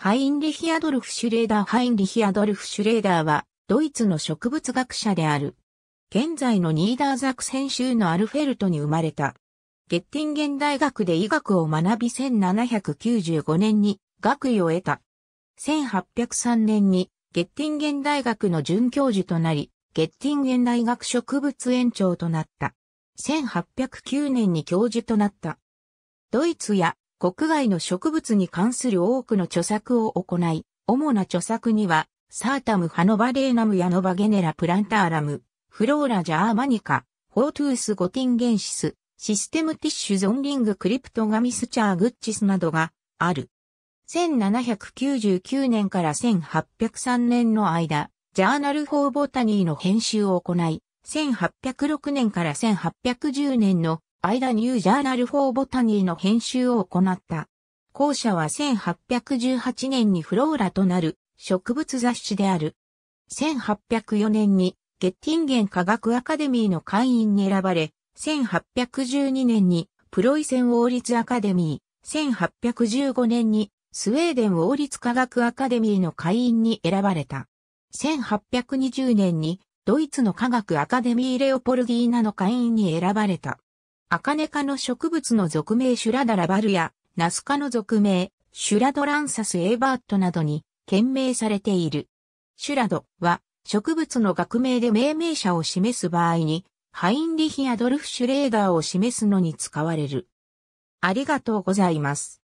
ハインリヒアドルフ・シュレーダーハインリヒアドルフ・シュレーダーは、ドイツの植物学者である。現在のニーダーザクセン州のアルフェルトに生まれた。ゲッティンゲン大学で医学を学び1795年に学位を得た。1803年にゲッティンゲン大学の准教授となり、ゲッティンゲン大学植物園長となった。1809年に教授となった。ドイツや国外の植物に関する多くの著作を行い、主な著作には、サータム・ハノバレーナム・ヤノバゲネラ・プランターラム、フローラ・ジャーマニカ、ホートゥース・ゴティンゲンシス、システムティッシュ・ゾンリング・クリプトガミスチャー・グッチスなどがある。1799年から1803年の間、ジャーナル・フォー・ボタニーの編集を行い、1806年から1810年のアイダニュージャーナル・フォー・ボタニーの編集を行った。後者は1818年にフローラとなる植物雑誌である。1804年にゲッティンゲン科学アカデミーの会員に選ばれ、1812年にプロイセン王立アカデミー、1815年にスウェーデン王立科学アカデミーの会員に選ばれた。1820年にドイツの科学アカデミーレオポルギーナの会員に選ばれた。アカネ科の植物の属名シュラダラバルや、ナス科の属名、シュラドランサスエーバートなどに、懸命されている。シュラドは、植物の学名で命名者を示す場合に、ハインリヒ・アドルフ・シュレーダーを示すのに使われる。ありがとうございます。